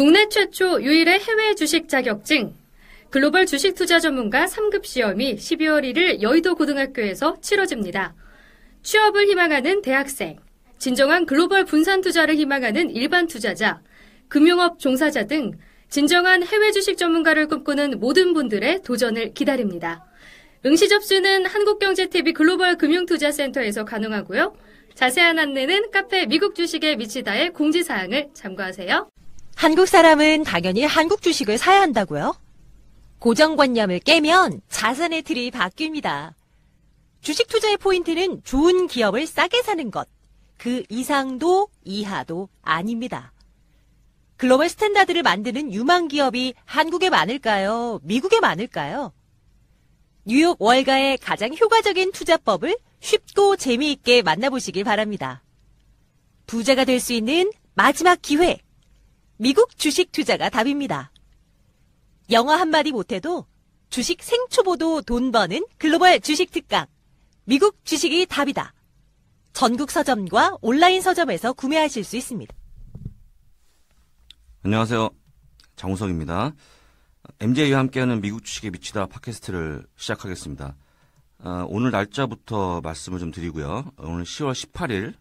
국내 최초 유일의 해외 주식 자격증 글로벌 주식 투자 전문가 3급 시험이 12월 1일 여의도 고등학교에서 치러집니다. 취업을 희망하는 대학생, 진정한 글로벌 분산 투자를 희망하는 일반 투자자, 금융업 종사자 등 진정한 해외 주식 전문가를 꿈꾸는 모든 분들의 도전을 기다립니다. 응시 접수는 한국경제TV 글로벌 금융투자센터에서 가능하고요. 자세한 안내는 카페 미국 주식에 미치다의 공지사항을 참고하세요. 한국 사람은 당연히 한국 주식을 사야 한다고요? 고정관념을 깨면 자산의 틀이 바뀝니다. 주식 투자의 포인트는 좋은 기업을 싸게 사는 것. 그 이상도 이하도 아닙니다. 글로벌 스탠다드를 만드는 유망 기업이 한국에 많을까요? 미국에 많을까요? 뉴욕 월가의 가장 효과적인 투자법을 쉽고 재미있게 만나보시길 바랍니다. 부자가 될 수 있는 마지막 기회. 미국 주식 투자가 답입니다. 영어 한마디 못해도 주식 생초보도 돈 버는 글로벌 주식 특강. 미국 주식이 답이다. 전국 서점과 온라인 서점에서 구매하실 수 있습니다. 안녕하세요. 장우석입니다. MJ와 함께하는 미국 주식에 미치다 팟캐스트를 시작하겠습니다. 어, 오늘 날짜부터 말씀을 좀 드리고요. 오늘 10월 18일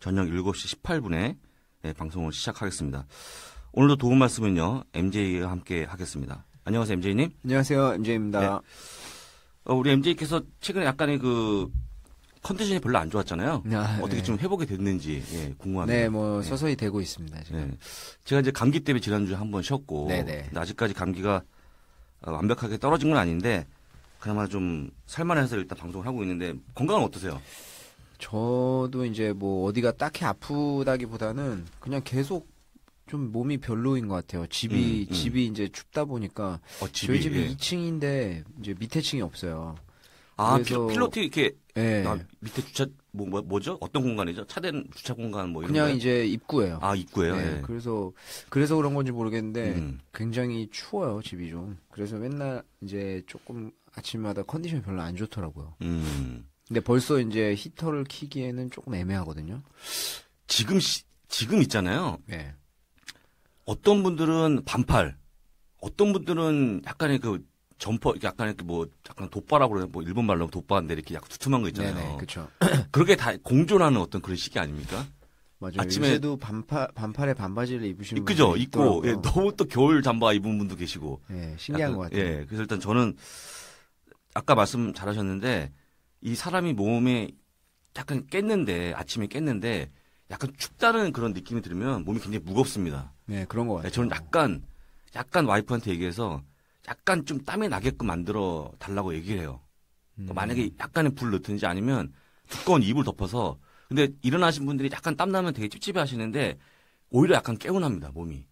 저녁 7시 18분에 네, 방송을 시작하겠습니다. 오늘도 도움 말씀은요, MJ와 함께 하겠습니다. 안녕하세요, MJ님. 안녕하세요, MJ입니다. 네. 어, 우리 MJ께서 최근에 약간의 그 컨디션이 별로 안 좋았잖아요. 아, 어떻게 네. 좀 회복이 됐는지 예, 궁금합니다. 네, 뭐 네. 서서히 되고 있습니다. 지금. 네. 제가 이제 감기 때문에 지난주에 한 번 쉬었고 네네. 네. 아직까지 감기가 어, 완벽하게 떨어진 건 아닌데 그나마 좀 살만해서 일단 방송을 하고 있는데 건강은 어떠세요? 저도 이제 뭐 어디가 딱히 아프다기보다는 그냥 계속 좀 몸이 별로인 것 같아요. 집이 음, 음. 집이 이제 춥다 보니까 어, 집이, 저희 집이 예. 2층인데 이제 밑에 층이 없어요. 아 그래서, 필로티 이렇게 예. 아, 밑에 주차 뭐, 뭐, 뭐죠 어떤 공간이죠? 차된 주차 공간 뭐 이런 그냥 거예 이제 입구예요. 아 입구예요. 예. 예. 그래서 그래서 그런 건지 모르겠는데 음. 굉장히 추워요 집이 좀. 그래서 맨날 이제 조금 아침마다 컨디션이 별로 안 좋더라고요. 음. 근데 벌써 이제 히터를 키기에는 조금 애매하거든요. 지금 시, 지금 있잖아요. 네. 어떤 분들은 반팔, 어떤 분들은 약간의 그 점퍼, 약간의 그뭐 약간 돗바라고 그러는 뭐 일본 말로 돗바인데 이렇게 약간 두툼한 거 있잖아요. 네 그렇죠. 그렇게 다 공존하는 어떤 그런 시기 아닙니까? 맞아요. 아침에도 반팔 반팔에 반바지를 입으시는 그죠 입고 예, 너무 또 겨울 잠바 입은 분도 계시고 예, 신기한 약간, 것 같아요. 예, 그래서 일단 저는 아까 말씀 잘하셨는데 이 사람이 몸에 약간 깼는데 아침에 깼는데 약간 춥다는 그런 느낌이 들면 몸이 굉장히 무겁습니다. 네, 그런 거 네, 같아요. 저는 약간 약간 와이프한테 얘기해서 약간 좀 땀이 나게끔 만들어 달라고 얘기를 해요. 그러니까 음. 만약에 약간의 불 넣든지 아니면 두꺼운 이불 덮어서 근데 일어나신 분들이 약간 땀 나면 되게 찝찝해 하시는데 오히려 약간 개운합니다 몸이.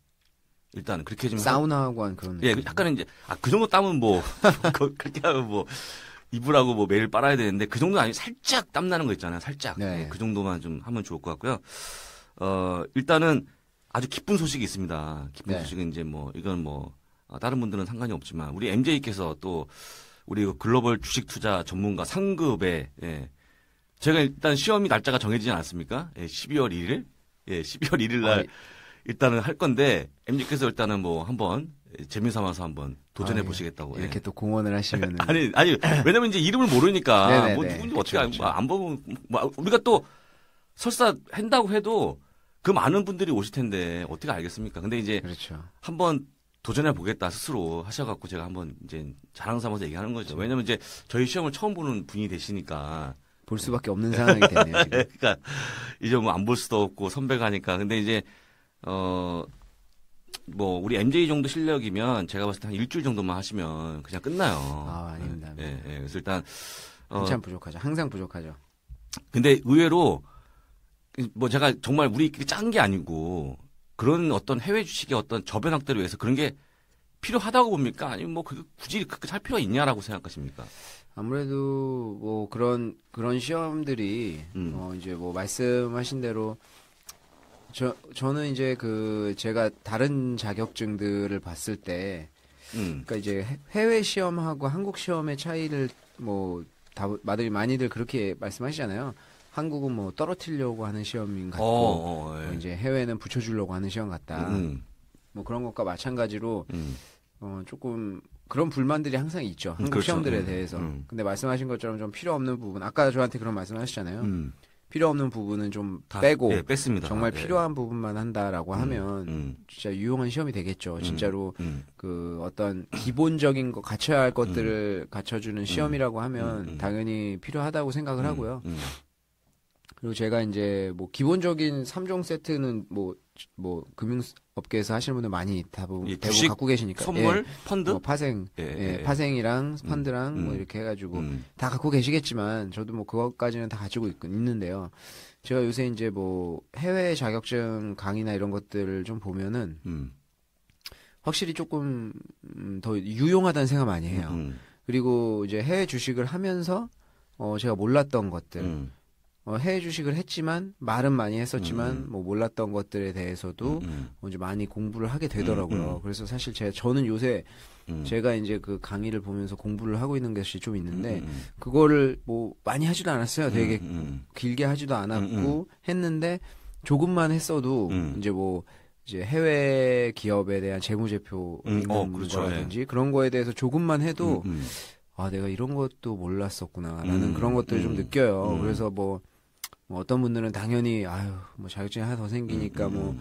일단 그렇게 좀 사우나하고 한 그런. 예, 약간은 이제 아 그 정도 땀은 뭐 그, 그렇게 하면 뭐 이불하고뭐 매일 빨아야 되는데 그 정도 아니 살짝 땀 나는 거 있잖아요. 살짝 네. 네, 그 정도만 좀 하면 좋을 것 같고요. 어 일단은 아주 기쁜 소식이 있습니다. 기쁜 네. 소식은 이제 뭐 이건 뭐 어, 다른 분들은 상관이 없지만 우리 MJ께서 또 우리 그 글로벌 주식 투자 전문가 상급에 예. 제가 일단 시험이 날짜가 정해지지 않았습니까? 예, 12월 1일 예, 12월 1일 날 어, 예. 일단은 할 건데 MJ께서 일단은 뭐 한번 재미삼아서 한번 도전해 보시겠다고 아, 예. 이렇게 예. 또 공헌을 하시면 아니 아니 왜냐면 이제 이름을 모르니까 네네네. 뭐 누군지 어떻게 그렇죠. 안, 안 보면 뭐 우리가 또 설사 한다고 해도 그 많은 분들이 오실 텐데 어떻게 알겠습니까? 근데 이제 그렇죠. 한번 도전해 보겠다 스스로 하셔갖고 제가 한번 이제 자랑 삼아서 얘기하는 거죠. 그렇죠. 왜냐면 이제 저희 시험을 처음 보는 분이 되시니까 볼 수밖에 없는 상황이 되네요. 지 그러니까 이제 뭐 안 볼 수도 없고 선배가 하니까 근데 이제 어뭐 우리 MJ 정도 실력이면 제가 봤을 때 한 일주일 정도만 하시면 그냥 끝나요. 아 아닙니다. 예, 예. 그래서 일단 한참 어, 부족하죠. 항상 부족하죠. 근데 의외로 뭐 제가 정말 우리끼리 짠 게 아니고 그런 어떤 해외 주식의 어떤 저변 확대를 위해서 그런 게 필요하다고 봅니까? 아니면 뭐 굳이 그할 렇게 필요가 있냐라고 생각하십니까? 아무래도 뭐 그런 그런 시험들이 음. 어 이제 뭐 말씀하신 대로 저 저는 이제 그 제가 다른 자격증들을 봤을 때, 음. 그러니까 이제 해외 시험하고 한국 시험의 차이를 뭐 다, 마들 많이들 그렇게 말씀하시잖아요. 한국은 뭐 떨어뜨리려고 하는 시험인 같고 어, 어, 뭐 예. 뭐 이제 해외는 붙여주려고 하는 시험 같다. 음, 음. 뭐 그런 것과 마찬가지로 음. 어, 조금 그런 불만들이 항상 있죠. 한국 그렇죠. 시험들에 음, 대해서. 음. 근데 말씀하신 것처럼 좀 필요 없는 부분. 아까 저한테 그런 말씀하셨잖아요. 필요 없는 부분은 좀 빼고 예, 뺐습니다. 정말 예. 필요한 부분만 한다라고 음, 하면 음. 진짜 유용한 시험이 되겠죠. 음, 진짜로 음. 그 어떤 기본적인 거 갖춰야 할 것들을 음. 갖춰주는 시험이라고 하면 당연히 필요하다고 생각을 하고요. 그리고 제가 이제 뭐 기본적인 3종 세트는 뭐뭐 금융업계에서 하시는 분들 많이 대부분, 예, 대부분 갖고 계시니까 선물 예, 펀드 뭐 파생 예, 예, 예. 파생이랑 음, 펀드랑 뭐 음, 뭐 이렇게 해가지고 음. 다 갖고 계시겠지만 저도 뭐 그것까지는 다 가지고 있, 있는데요 제가 요새 이제 뭐 해외 자격증 강의나 이런 것들을 좀 보면은 음. 확실히 조금 음, 더 유용하다는 생각 많이 해요 음, 그리고 이제 해외 주식을 하면서 어 제가 몰랐던 것들 어, 해외 주식을 했지만 말은 많이 했었지만 음. 뭐 몰랐던 것들에 대해서도 음. 음. 뭐 이제 많이 공부를 하게 되더라고요. 음. 음. 그래서 사실 제 저는 요새 음. 제가 이제 그 강의를 보면서 공부를 하고 있는 것이 좀 있는데 그거를 뭐 많이 하지도 않았어요. 되게 길게 하지도 않았고 했는데 조금만 했어도 이제 뭐 이제 해외 기업에 대한 재무제표 음, 어, 그렇죠. 라든지 예. 그런 거에 대해서 조금만 해도 아 내가 이런 것도 몰랐었구나라는 그런 것들을 좀 느껴요. 그래서 뭐뭐 어떤 분들은 당연히 아유 뭐 자격증 이 하나 더 생기니까 음, 음, 뭐 음.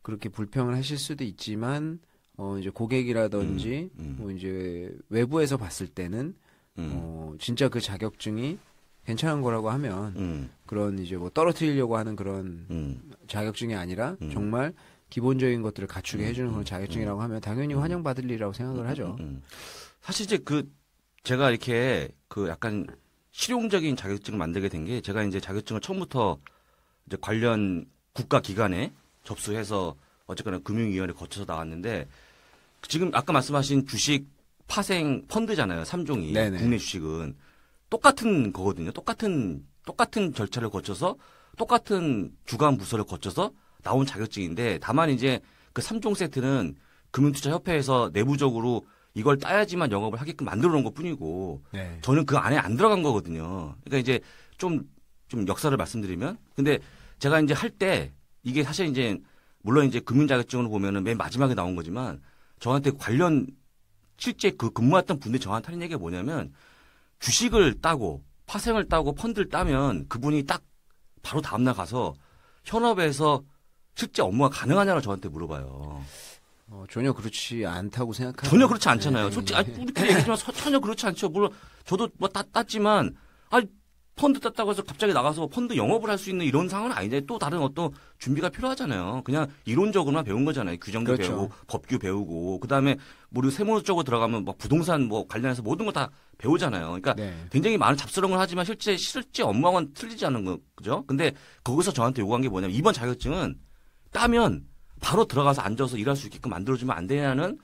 그렇게 불평을 하실 수도 있지만 어 이제 고객이라든지 음, 음. 뭐 이제 외부에서 봤을 때는 어 진짜 그 자격증이 괜찮은 거라고 하면 그런 이제 뭐 떨어뜨리려고 하는 그런 자격증이 아니라 정말 기본적인 것들을 갖추게 해주는 그런 자격증이라고 하면 당연히 환영받을 일이라고 생각을 하죠. 사실 이제 그 제가 이렇게 그 약간 실용적인 자격증을 만들게 된 게 제가 이제 자격증을 처음부터 이제 관련 국가 기관에 접수해서 어쨌거나 금융위원회 거쳐서 나왔는데 지금 아까 말씀하신 주식 파생 펀드잖아요. 삼종이 국내 주식은 똑같은 거거든요. 똑같은 똑같은 절차를 거쳐서 똑같은 주관 부서를 거쳐서 나온 자격증인데 다만 이제 그 3종 세트는 금융투자협회에서 내부적으로 이걸 따야지만 영업을 하게끔 만들어 놓은 것 뿐이고 네. 저는 그 안에 안 들어간 거거든요. 그러니까 이제 좀, 좀 역사를 말씀드리면 근데 제가 이제 할 때 이게 사실 이제 물론 이제 금융자격증으로 보면은 맨 마지막에 나온 거지만 저한테 관련 실제 그 근무했던 분들 저한테 하는 얘기가 뭐냐면 주식을 따고 파생을 따고 펀드를 따면 그분이 딱 바로 다음날 가서 현업에서 실제 업무가 가능하냐고 저한테 물어봐요. 어, 전혀 그렇지 않다고 생각하요 전혀 그렇지 않잖아요. 네, 솔직히 네. 아 우리끼리 얘기지만 전혀 그렇지 않죠. 물론 저도 뭐 땄, 땄지만 아 펀드 땄다고 해서 갑자기 나가서 펀드 영업을 할 수 있는 이런 상황은 아닌데 또 다른 어떤 준비가 필요하잖아요. 그냥 이론적으로만 배운 거잖아요. 규정도 그렇죠. 배우고 법규 배우고 그다음에 뭐리 세무 쪽으로 들어가면 뭐 부동산 뭐 관련해서 모든 걸 다 배우잖아요. 그러니까 네. 굉장히 많은 잡스러운 걸 하지만 실제 실제 업무와는 틀리지 않은 거죠. 근데 거기서 저한테 요구한 게 뭐냐면 이번 자격증은 따면 바로 들어가서 앉아서 일할 수 있게끔 만들어주면 안 되냐는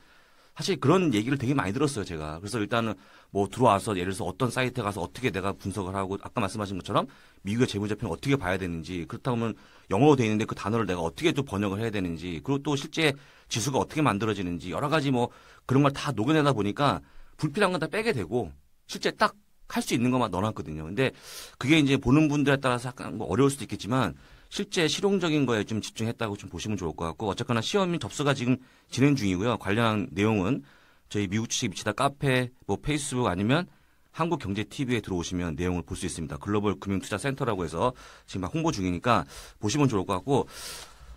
사실 그런 얘기를 되게 많이 들었어요, 제가. 그래서 일단은 뭐 들어와서 예를 들어서 어떤 사이트에 가서 어떻게 내가 분석을 하고 아까 말씀하신 것처럼 미국의 재무제표는 어떻게 봐야 되는지 그렇다면 영어로 돼 있는데 그 단어를 내가 어떻게 또 번역을 해야 되는지 그리고 또 실제 지수가 어떻게 만들어지는지 여러 가지 뭐 그런 걸 다 녹여내다 보니까 불필요한 건 다 빼게 되고 실제 딱 할 수 있는 것만 넣어놨거든요. 근데 그게 이제 보는 분들에 따라서 약간 뭐 어려울 수도 있겠지만 실제 실용적인 거에 좀 집중했다고 좀 보시면 좋을 것 같고 어쨌거나 시험이 접수가 지금 진행 중이고요. 관련 한 내용은 저희 미국 주식 미치다 카페, 뭐 페이스북 아니면 한국경제TV에 들어오시면 내용을 볼 수 있습니다. 글로벌 금융투자센터라고 해서 지금 막 홍보 중이니까 보시면 좋을 것 같고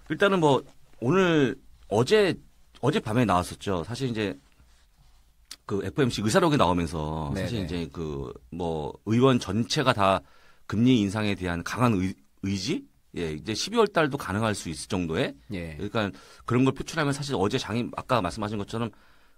일단은 뭐 오늘 어제 어젯 밤에 나왔었죠. 사실 이제 그 FMC 의사록이 나오면서 사실 이제 그 뭐 의원 전체가 다 금리 인상에 대한 강한 의, 의지 예, 이제 12월 달도 가능할 수 있을 정도의 예. 그러니까 그런 걸 표출하면 사실 어제 장이 아까 말씀하신 것처럼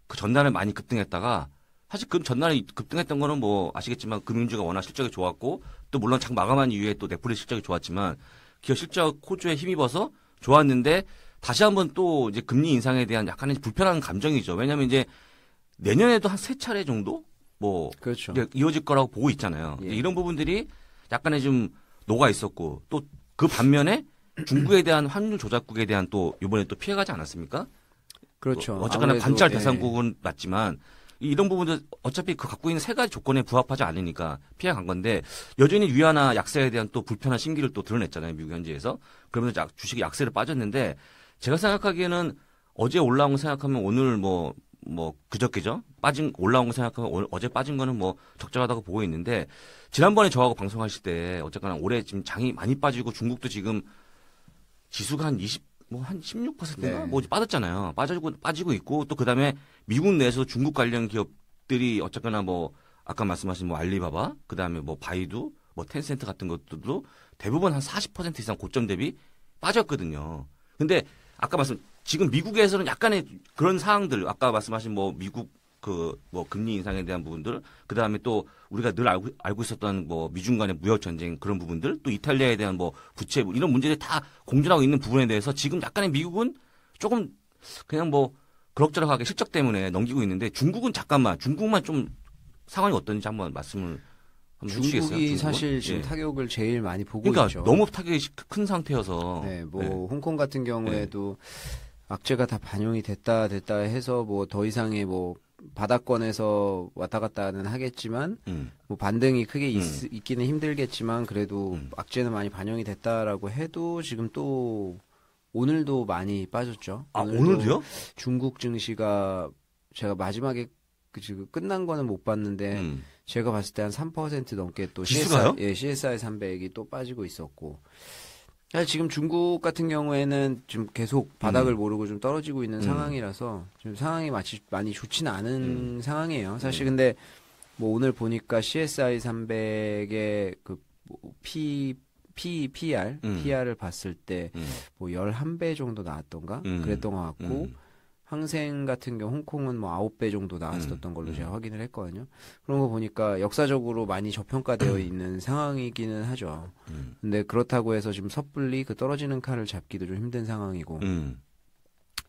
그 전날에 많이 급등했다가 사실 그 전날에 급등했던 거는 뭐 아시겠지만 금융주가 워낙 실적이 좋았고 또 물론 장 마감한 이후에 또 넷플릭 실적이 좋았지만 기업 실적 호주에 힘입어서 좋았는데 다시 한번 또 이제 금리 인상에 대한 약간의 불편한 감정이죠. 왜냐하면 이제 내년에도 한 세 차례 정도 뭐 그렇죠. 이어질 거라고 보고 있잖아요. 예. 이런 부분들이 약간의 좀 녹아 있었고 또그 반면에 중국에 대한 환율 조작국에 대한 또 이번에 또 피해가지 않았습니까? 그렇죠. 뭐 어, 쨌거나 관찰 네. 대상국은 예. 맞지만 이런 부분들 어차피 그 갖고 있는 세 가지 조건에 부합하지 않으니까 피해 간 건데 여전히 위안화 약세에 대한 또 불편한 심기를 또 드러냈잖아요 미국 현지에서 그러면서 주식이 약세를 빠졌는데 제가 생각하기에는 어제 올라온 거 생각하면 오늘 뭐뭐 그저께죠 빠진 올라온 거 생각하면 어, 어제 빠진 거는 뭐 적절하다고 보고 있는데 지난번에 저하고 방송하실 때 어쨌거나 올해 지금 장이 많이 빠지고 중국도 지금 지수가 한 20, 뭐 한 16%인가 네. 뭐 빠졌잖아요. 빠지고 빠지고 있고 또 그다음에 미국 내에서 중국 관련 기업들이 어쨌거나 뭐 아까 말씀하신 뭐 알리바바 그다음에 뭐 바이두 뭐 텐센트 같은 것들도 대부분 한 40% 이상 고점 대비 빠졌거든요. 근데 아까 말씀 지금 미국에서는 약간의 그런 사항들 아까 말씀하신 뭐 미국 그 뭐 금리 인상에 대한 부분들 그 다음에 또 우리가 늘 알고 알고 있었던 뭐 미중 간의 무역 전쟁 그런 부분들 또 이탈리아에 대한 뭐 부채 뭐 이런 문제들다 공존하고 있는 부분에 대해서 지금 약간의 미국은 조금 그냥 뭐 그럭저럭하게 실적 때문에 넘기고 있는데 중국은 잠깐만 중국만 좀 상황이 어떤지 한번 말씀을 중국이 중국은? 사실 예. 지금 예. 타격을 제일 많이 보고 그러니까 있죠. 너무 타격이 큰 상태여서. 네, 뭐 네. 홍콩 같은 경우에도 네. 악재가 다 반영이 됐다 됐다 해서 뭐 더 이상의 뭐 바닥권에서 왔다 갔다는 하겠지만 음. 뭐 반등이 크게 음. 있, 음. 있기는 힘들겠지만 그래도 음. 악재는 많이 반영이 됐다라고 해도 지금 또 오늘도 많이 빠졌죠. 아 오늘도 요 중국 증시가 제가 마지막에 그 지금 끝난 거는 못 봤는데 음. 제가 봤을 때 한 3% 넘게 또 지수가요? CSI, 예, CSI 300이 또 빠지고 있었고 사 아, 지금 중국 같은 경우에는 지금 계속 바닥을 음. 모르고 좀 떨어지고 있는 음. 상황이라서 지금 상황이 마치 많이 좋지는 않은 음. 상황이에요. 사실 음. 근데 뭐 오늘 보니까 CSI 300의 그뭐 P P, PR, 음. PR을 봤을 때, 음. 뭐, 11배 정도 나왔던가? 그랬던 것 같고, 항생 같은 경우 홍콩은 뭐 아홉 배 정도 나왔었던 음. 걸로 제가 음. 확인을 했거든요. 그런 거 보니까 역사적으로 많이 저평가되어 음. 있는 상황이기는 하죠. 음. 근데 그렇다고 해서 지금 섣불리 그 떨어지는 칼을 잡기도 좀 힘든 상황이고. 음.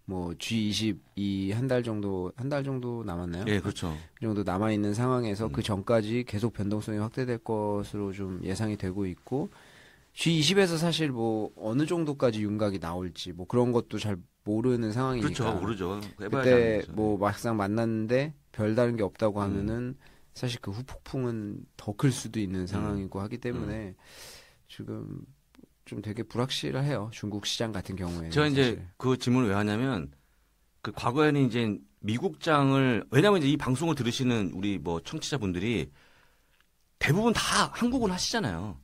뭐 G20이 한 달 정도 한 달 정도 남았나요? 예, 그렇죠. 그 정도 남아 있는 상황에서 그 전까지 계속 변동성이 확대될 것으로 좀 예상이 되고 있고 G20에서 사실 뭐 어느 정도까지 윤곽이 나올지 뭐 그런 것도 잘 모르는 상황이니까. 그렇죠, 모르죠. 그때 뭐 네. 막상 만났는데 별다른 게 없다고 음. 하면은 사실 그 후폭풍은 더 클 수도 있는 음. 상황이고 하기 때문에 음. 지금 좀 되게 불확실해요. 중국 시장 같은 경우에 제가 이제 그 질문을 왜 하냐면 그 과거에는 이제 미국장을 왜냐면 이제 이 방송을 들으시는 우리 뭐 청취자분들이 대부분 다한국은 하시잖아요.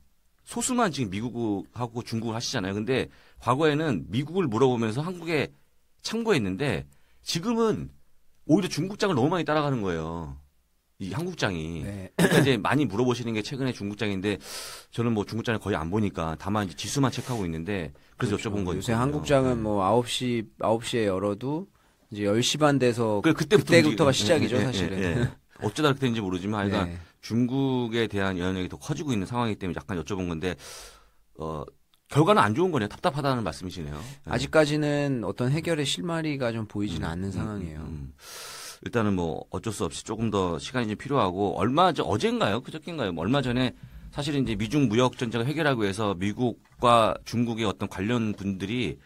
소수만 지금 미국하고 중국을 하시잖아요. 근데 과거에는 미국을 물어보면서 한국에 참고했는데 지금은 오히려 중국장을 너무 많이 따라가는 거예요. 이 한국장이 네. 그러니까 이제 많이 물어보시는 게 최근에 중국장인데 저는 뭐 중국장을 거의 안 보니까 다만 이제 지수만 체크하고 있는데 그래서 그렇죠. 여쭤본 거예요. 새 한국장은 네. 뭐 9시 9시에 열어도 이제 10시 반 돼서 그때부터 그때부터가 시작이죠, 예, 예, 예, 네, 사실은. 어쩌다 그랬는지 모르지만 하여간 중국에 대한 영향이 더 커지고 있는 상황이기 때문에 약간 여쭤본 건데 어, 결과는 안 좋은 거네요. 답답하다는 말씀이시네요. 네. 아직까지는 어떤 해결의 실마리가 좀 보이지는 음, 않는 음, 상황이에요. 음, 음. 일단은 뭐 어쩔 수 없이 조금 더 시간이 좀 필요하고 얼마 전 어젠가요? 그저께인가요? 뭐 얼마 전에 사실은 이제 미중 무역 전쟁을 해결하기 위해서 미국과 중국의 어떤 관련 분들이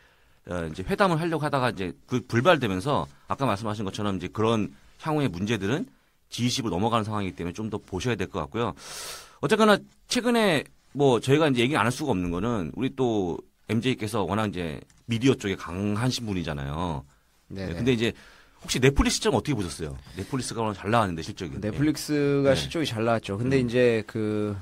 어, 이제 회담을 하려고 하다가 이제 그 불발되면서 아까 말씀하신 것처럼 이제 그런 향후의 문제들은 지2 0으로 넘어가는 상황이기 때문에 좀 더 보셔야 될 것 같고요. 어쨌거나 최근에 뭐 저희가 이제 얘기 안 할 수가 없는 거는 우리 또 MJ께서 워낙 이제 미디어 쪽에 강하신 분이잖아요. 네. 근데 이제 혹시 넷플릭스 좀 어떻게 보셨어요? 넷플릭스가 워낙 잘 나왔는데 실적이. 넷플릭스가 네. 네. 실적이 잘 나왔죠. 근데 음. 이제 그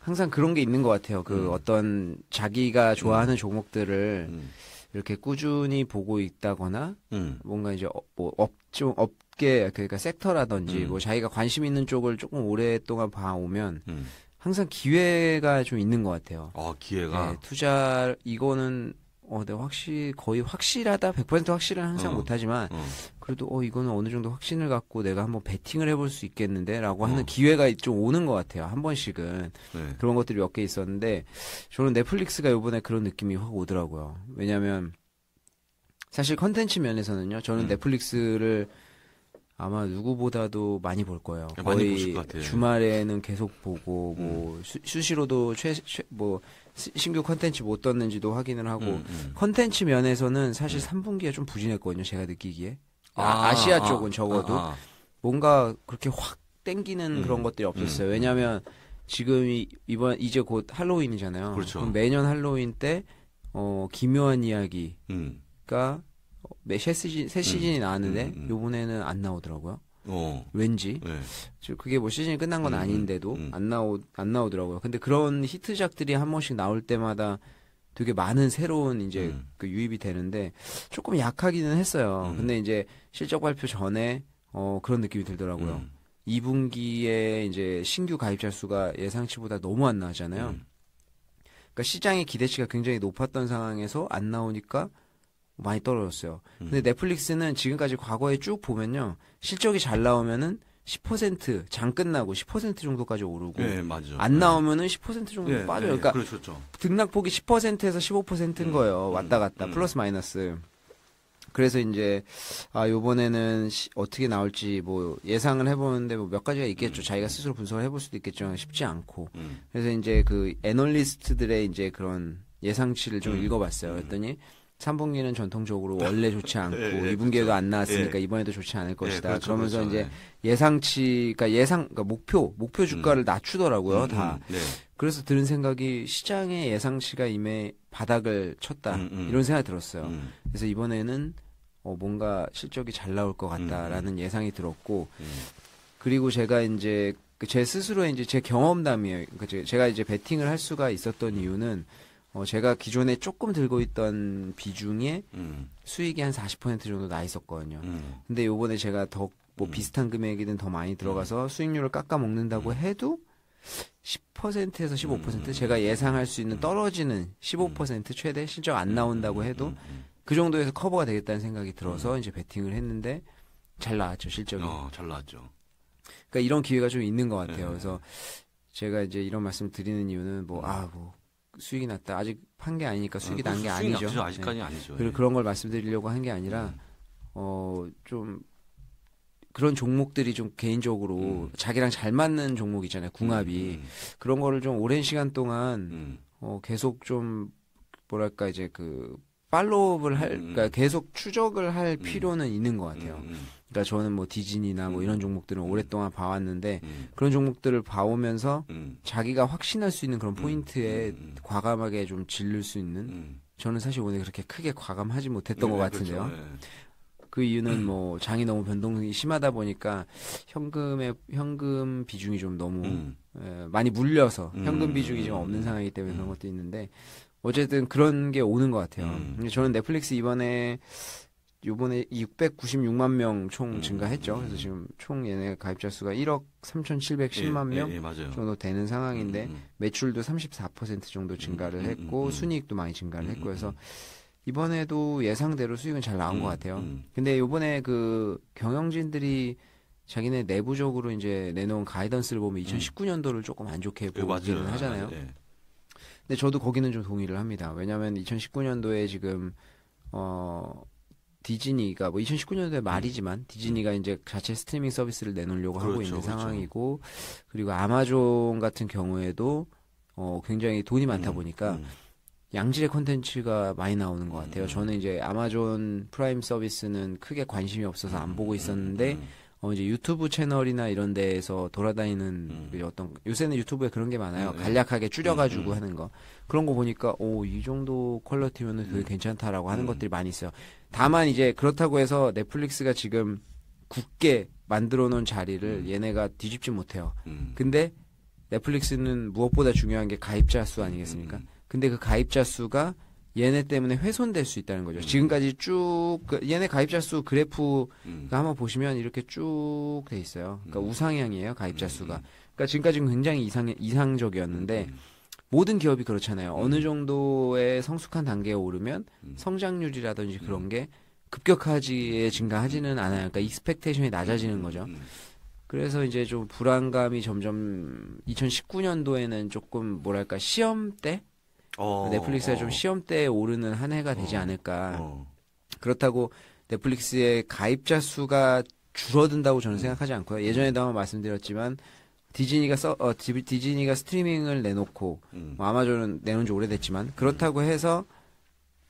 항상 그런 게 있는 것 같아요. 그 음. 어떤 자기가 좋아하는 음. 종목들을 음. 이렇게 꾸준히 보고 있다거나 음. 뭔가 이제 어, 뭐 업종 업계 그러니까 섹터라든지 음. 뭐 자기가 관심 있는 쪽을 조금 오랫동안 봐오면 음. 항상 기회가 좀 있는 것 같아요. 아 기회가 네, 투자 이거는 어, 네, 확실 거의 확실하다 100% 확실은 항상 어. 못하지만 어. 그래도 어 이거는 어느 정도 확신을 갖고 내가 한번 베팅을 해볼 수 있겠는데라고 하는 어. 기회가 좀 오는 것 같아요 한 번씩은 네. 그런 것들이 몇 개 있었는데 저는 넷플릭스가 요번에 그런 느낌이 확 오더라고요 왜냐하면 사실 컨텐츠 면에서는요 저는 음. 넷플릭스를 아마 누구보다도 많이 볼 거예요. 아, 거의 주말에는 계속 보고 음. 뭐 음. 수, 시로도 최뭐 신규 컨텐츠 못 떴는지도 확인을 하고 컨텐츠 음, 음. 면에서는 사실 3분기에 좀 부진했거든요. 제가 느끼기에 아, 아 시아 아, 쪽은 적어도 아, 아. 뭔가 그렇게 확 땡기는 음, 그런 것들이 없었어요. 음, 음. 왜냐하면 지금 이, 번 이제 곧 할로윈이잖아요. 그렇죠. 매년 할로윈 때 어, 기묘한 이야기가 음. 어, 매새 시즌 새 시즌이 음, 나왔는데 음, 요번에는 안 나오더라고요. 어. 왠지 네. 그게 뭐 시즌이 끝난 건 아닌데도 안 나오 안 나오더라고요. 근데 그런 히트작들이 한 번씩 나올 때마다 되게 많은 새로운 이제 음. 그 유입이 되는데 조금 약하기는 했어요. 음. 근데 이제 실적 발표 전에 어 그런 느낌이 들더라고요. 음. 2분기에 이제 신규 가입자 수가 예상치보다 너무 안 나잖아요. 왔 음. 그러니까 시장의 기대치가 굉장히 높았던 상황에서 안 나오니까 많이 떨어졌어요. 근데 음. 넷플릭스는 지금까지 과거에 쭉 보면요. 실적이 잘 나오면은 10%장 끝나고 10% 정도까지 오르고 예, 네, 맞죠. 안 네. 나오면은 10% 정도 예, 빠져요. 예, 그러니까 그렇죠. 등락폭이 10%에서 15%인 음, 거예요. 음, 왔다 갔다 음, 플러스 마이너스. 그래서 이제 아 요번에는 시, 어떻게 나올지 뭐 예상을 해보는데 뭐 몇 가지가 있겠죠. 음. 자기가 스스로 분석을 해볼 수도 있겠지만 쉽지 않고. 음. 그래서 이제 그 애널리스트들의 이제 그런 예상치를 좀 음. 읽어봤어요. 그랬더니 3분기는 전통적으로 네. 원래 좋지 않고 예, 2분기에도 예, 그렇죠. 안 나왔으니까 예. 이번에도 좋지 않을 것이다. 예, 그렇죠, 그러면서 그렇죠. 이제 예상치, 그러니까 예상, 그러니까 목표, 목표 음. 주가를 음. 낮추더라고요, 음, 음 다. 음, 그래서 드는 생각이 시장의 예상치가 이미 바닥을 쳤다. 음, 이런 생각이 들었어요. 그래서 이번에는 어, 뭔가 실적이 잘 나올 것 같다라는 예상이 들었고, 그리고 제가 이제 그 제 스스로 이제 제 경험담이에요. 그러니까 제가 이제 베팅을 할 수가 있었던 이유는 어, 제가 기존에 조금 들고 있던 비중에 음. 수익이 한 40% 정도 나 있었거든요. 음. 근데 요번에 제가 더뭐 음. 비슷한 금액이든 더 많이 들어가서 음. 수익률을 깎아 먹는다고 음. 해도 10%에서 15% 음. 제가 예상할 수 있는 떨어지는 15% 최대 실적 안 나온다고 해도 그 정도에서 커버가 되겠다는 생각이 들어서 이제 베팅을 했는데 잘 나왔죠 실적이. 어, 잘 나왔죠. 그러니까 이런 기회가 좀 있는 것 같아요. 네. 그래서 제가 이제 이런 말씀 드리는 이유는 뭐 아, 뭐 수익이 났다. 아직 판 게 아니니까 수익이 아, 난게 아니죠. 아니죠. 아직까지 는 예. 아니죠. 그리고 예. 그런 걸 말씀드리려고 한 게 아니라 음. 어좀 그런 종목들이 좀 개인적으로 음. 자기랑 잘 맞는 종목 있잖아요. 궁합이 음, 그런 거를 좀 오랜 시간 동안 어 계속 좀 뭐랄까 이제 그 팔로우업을 할, 음. 그러니까 계속 추적을 할 음. 필요는 있는 것 같아요. 음, 그러니까 저는 뭐 디즈니나 뭐 이런 종목들은 오랫동안 봐왔는데 그런 종목들을 봐오면서 자기가 확신할 수 있는 그런 포인트에 과감하게 좀 질릴 수 있는 저는 사실 오늘 그렇게 크게 과감하지 못했던 네, 것 같은데요. 그렇죠, 네. 그 이유는 뭐 장이 너무 변동이 심하다 보니까 현금의 현금 비중이 좀 너무 음. 에, 예, 많이 물려서 현금 비중이 좀 없는 상황이기 때문에 그런 것도 있는데 어쨌든 그런 게 오는 것 같아요. 음. 근데 저는 넷플릭스 이번에 요번에 696만 명총 음. 증가했죠. 그래서 지금 총 얘네 가입자 수가 1억 3,710만 예, 명 예, 예, 정도 되는 상황인데 음, 음, 음. 매출도 34% 정도 증가를 음, 했고 음, 순이익도 많이 증가를 했고 그래서 이번에도 예상대로 수익은 잘 나온 것 같아요. 근데 요번에 그 경영진들이 자기네 내부적으로 이제 내놓은 가이던스를 보면 2019년도를 조금 안 좋게 예, 보기는 하잖아요. 네. 근데 저도 거기는 좀 동의를 합니다. 왜냐하면 2019년도에 지금 어 디즈니가 뭐 2019년도에 음. 말이지만 디즈니가 음. 이제 자체 스트리밍 서비스를 내놓으려고 그렇죠, 하고 있는 그렇죠, 그렇죠. 상황이고 그리고 아마존 같은 경우에도 어 굉장히 돈이 많다 음, 보니까 음. 양질의 콘텐츠가 많이 나오는 것 같아요. 음. 저는 이제 아마존 프라임 서비스는 크게 관심이 없어서 안 보고 음, 있었는데 어 이제 유튜브 채널이나 이런 데에서 돌아다니는 음. 그 어떤 요새는 유튜브에 그런 게 많아요. 음, 간략하게 줄여가지고 음, 음, 하는 거 그런 거 보니까 오 이 정도 퀄러티면은 되게 음. 괜찮다라고 하는 음. 것들이 많이 있어요. 다만 이제 그렇다고 해서 넷플릭스가 지금 굳게 만들어 놓은 자리를 얘네가 뒤집지 못해요. 근데 넷플릭스는 무엇보다 중요한 게 가입자 수 아니겠습니까? 근데 그 가입자 수가 얘네 때문에 훼손될 수 있다는 거죠. 음. 지금까지 쭉 그 얘네 가입자 수 그래프 음. 한번 보시면 이렇게 쭉 돼 있어요. 그러니까 음. 우상향이에요 가입자 수가. 음, 음, 음. 그러니까 지금까지는 굉장히 이상 이상적이었는데 모든 기업이 그렇잖아요. 어느 정도의 성숙한 단계에 오르면 성장률이라든지 그런 게 급격하게 증가하지는 않아요. 그러니까 익스펙테이션이 낮아지는 거죠. 그래서 이제 좀 불안감이 점점 2019년도에는 조금 뭐랄까 시험 때 어, 넷플릭스가 어, 좀 시험대에 오르는 한 해가 되지 어, 않을까. 어. 그렇다고 넷플릭스의 가입자 수가 줄어든다고 저는 생각하지 않고요. 예전에도 한번 말씀드렸지만 디즈니가 써, 어, 디즈니가 스트리밍을 내놓고 음. 뭐 아마존은 내놓은 지 오래됐지만 그렇다고 음. 해서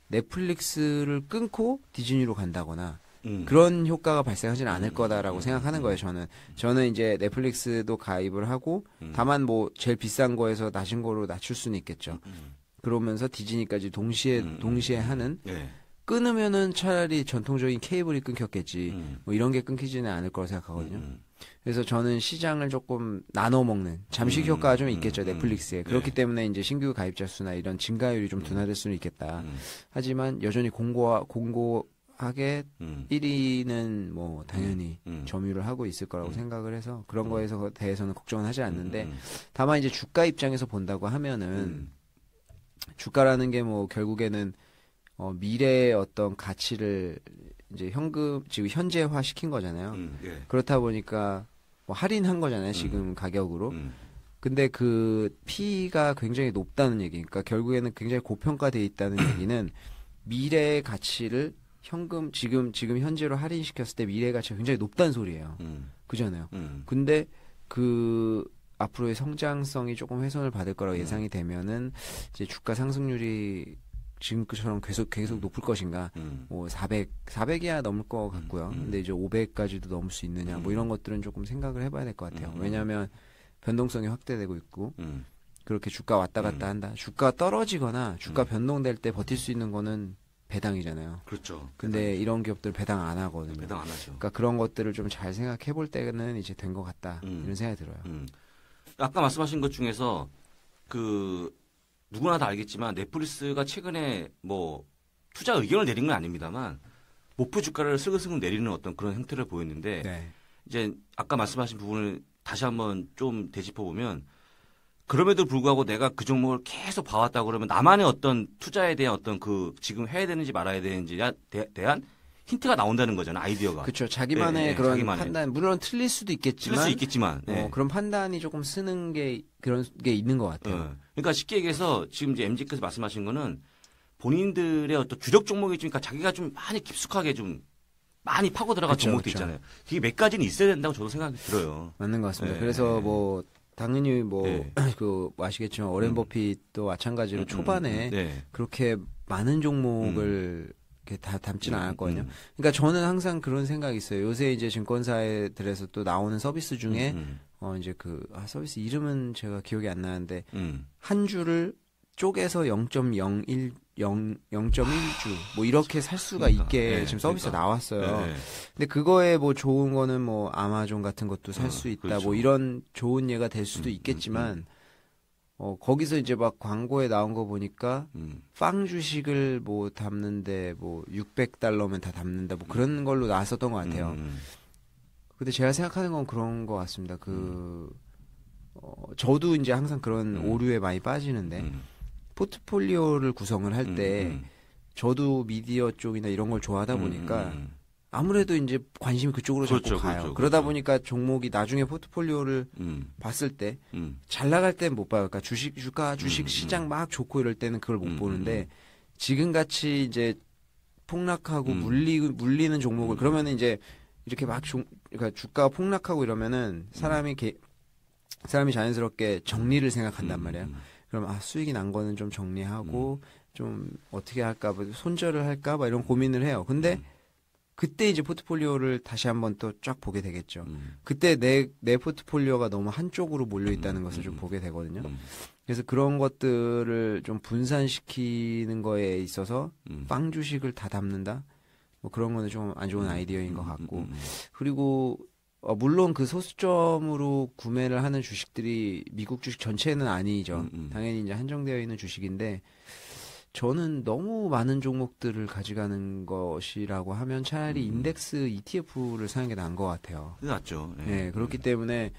넷플릭스를 끊고 디즈니로 간다거나 음. 그런 효과가 발생하지는 않을 음. 거다라고 음. 생각하는 거예요. 음. 저는 저는 이제 넷플릭스도 가입을 하고 다만 뭐 제일 비싼 거에서 낮은 거로 낮출 수는 있겠죠. 그러면서 디즈니까지 동시에 음. 음 동시에 음. 하는 네. 끊으면은 차라리 전통적인 케이블이 끊겼겠지 음, 음. 뭐 이런 게 끊기지는 않을 거라 고 생각하거든요. 음. 그래서 저는 시장을 조금 나눠 먹는 잠식 효과가 좀 있겠죠 넷플릭스에 예. 그렇기 네. 때문에 이제 신규 가입자 수나 이런 증가율이 좀 둔화될 수는 있겠다. 하지만 여전히 공고하, 공고하게 1위는 뭐 당연히 점유를 하고 있을 거라고 생각을 해서 그런 거에서 대해서는 걱정은 하지 않는데 다만 이제 주가 입장에서 본다고 하면은. 주가라는 게 뭐 결국에는 어, 미래의 어떤 가치를 이제 현금 지금 현재화 시킨 거잖아요. 음, 예. 그렇다 보니까 뭐 할인한 거잖아요. 음. 지금 음. 가격으로. 음. 근데 그 P가 굉장히 높다는 얘기. 그러니까 결국에는 굉장히 고평가돼 있다는 얘기는 미래의 가치를 현금 지금 지금 현재로 할인시켰을 때미래 가치가 굉장히 높다는 소리예요. 음. 그잖아요. 음. 근데 그 앞으로의 성장성이 조금 훼손을 받을 거라고 음. 예상이 되면은 이제 주가 상승률이 지금처럼 계속 계속 음. 높을 것인가? 음. 뭐 400, 400이야 넘을 것 음. 같고요. 음. 근데 이제 500까지도 넘을 수 있느냐? 음. 뭐 이런 것들은 조금 생각을 해봐야 될 것 같아요. 왜냐하면 변동성이 확대되고 있고 그렇게 주가 왔다 갔다 한다. 주가 떨어지거나 주가 변동될 때 버틸 수 있는 거는 배당이잖아요. 그렇죠. 근데 배당이죠. 이런 기업들 배당 안 하거든요. 배당 안 하죠. 그러니까 그런 것들을 좀 잘 생각해 볼 때는 이제 된 것 같다 이런 생각이 들어요. 아까 말씀하신 것 중에서 그 누구나 다 알겠지만 넷플릭스가 최근에 뭐 투자 의견을 내린 건 아닙니다만 목표 주가를 슬금슬금 내리는 어떤 그런 형태를 보였는데 네. 이제 아까 말씀하신 부분을 다시 한번 좀 되짚어 보면 그럼에도 불구하고 내가 그 종목을 계속 봐왔다 그러면 나만의 어떤 투자에 대한 어떤 그 지금 해야 되는지 말아야 되는지에 대한 힌트가 나온다는 거잖아요. 아이디어가. 그렇죠. 자기만의 네, 네, 그런 자기만의. 판단 물론 틀릴 수도 있겠지만 틀릴 수 있겠지만 어, 네. 어, 그런 판단이 조금 쓰는 게 그런 게 있는 것 같아요. 어. 그러니까 쉽게 얘기해서 지금 이제 MZ께서 말씀하신 거는 본인들의 어떤 주력 종목이 있으니까 자기가 좀 많이 깊숙하게 좀 많이 파고 들어간 그쵸, 종목도 그쵸. 있잖아요. 이게 몇 가지는 있어야 된다고 저도 생각이 들어요. 맞는 것 같습니다. 네. 그래서 뭐 당연히 뭐그 네. 그 아시겠지만 워렌 음. 버핏도 마찬가지로 음, 음 초반에 음, 음, 네. 그렇게 많은 종목을 음. 다 담지는 음, 않았거든요. 음, 그러니까 저는 항상 그런 생각이 있어요. 요새 이제 증권사들에서 또 나오는 서비스 중에 음, 음, 어 이제 그 아, 서비스 이름은 제가 기억이 안 나는데 음. 한 주를 쪼개서 0.01 0 0.1주 뭐 이렇게 살 수가 그러니까. 있게 네, 지금 서비스가 그러니까. 나왔어요. 네. 근데 그거에 뭐 좋은 거는 뭐 아마존 같은 것도 살수 어, 있다. 그렇죠. 뭐 이런 좋은 예가 될 수도 있겠지만 어, 거기서 이제 막 광고에 나온 거 보니까, 음. 빵 주식을 뭐 담는데 뭐 600달러면 다 담는다 뭐 그런 음. 걸로 나왔었던 것 같아요. 음, 음, 음. 근데 제가 생각하는 건 그런 것 같습니다. 그, 어, 저도 이제 항상 그런 음. 오류에 많이 빠지는데, 포트폴리오를 구성을 할 때, 저도 미디어 쪽이나 이런 걸 좋아하다 보니까, 음, 아무래도 이제 관심이 그쪽으로 그렇죠, 자꾸 가요. 그렇죠, 그러다 그렇죠. 보니까 종목이 나중에 포트폴리오를 음. 봤을 때잘 음. 나갈 때는 못 봐요. 그러니까 주식 주가 음, 주식 음. 시장 막 좋고 이럴 때는 그걸 못 보는데 지금 같이 이제 폭락하고 물리 물리는 종목을 그러면은 이제 이렇게 막 종, 그러니까 주가 가 폭락하고 이러면은 사람이 개, 사람이 자연스럽게 정리를 생각한단 말이에요. 그럼 아 수익이 난 거는 좀 정리하고 좀 어떻게 할까, 뭐 손절을 할까, 막 이런 고민을 해요. 근데 음. 그때 이제 포트폴리오를 다시 한번 또 쫙 보게 되겠죠. 음. 그때 내, 내 포트폴리오가 너무 한쪽으로 몰려있다는 음. 것을 음, 좀 음. 보게 되거든요. 음. 그래서 그런 것들을 좀 분산시키는 거에 있어서 음. 빵 주식을 다 담는다? 뭐 그런 거는 좀 안 좋은 아이디어인 것 같고. 그리고 어, 물론 그 소수점으로 구매를 하는 주식들이 미국 주식 전체는 아니죠. 당연히 이제 한정되어 있는 주식인데 저는 너무 많은 종목들을 가져가는 것이라고 하면 차라리 음. 인덱스 ETF를 사는 게 나은 것 같아요. 낫죠. 네, 네 그렇기 네. 때문에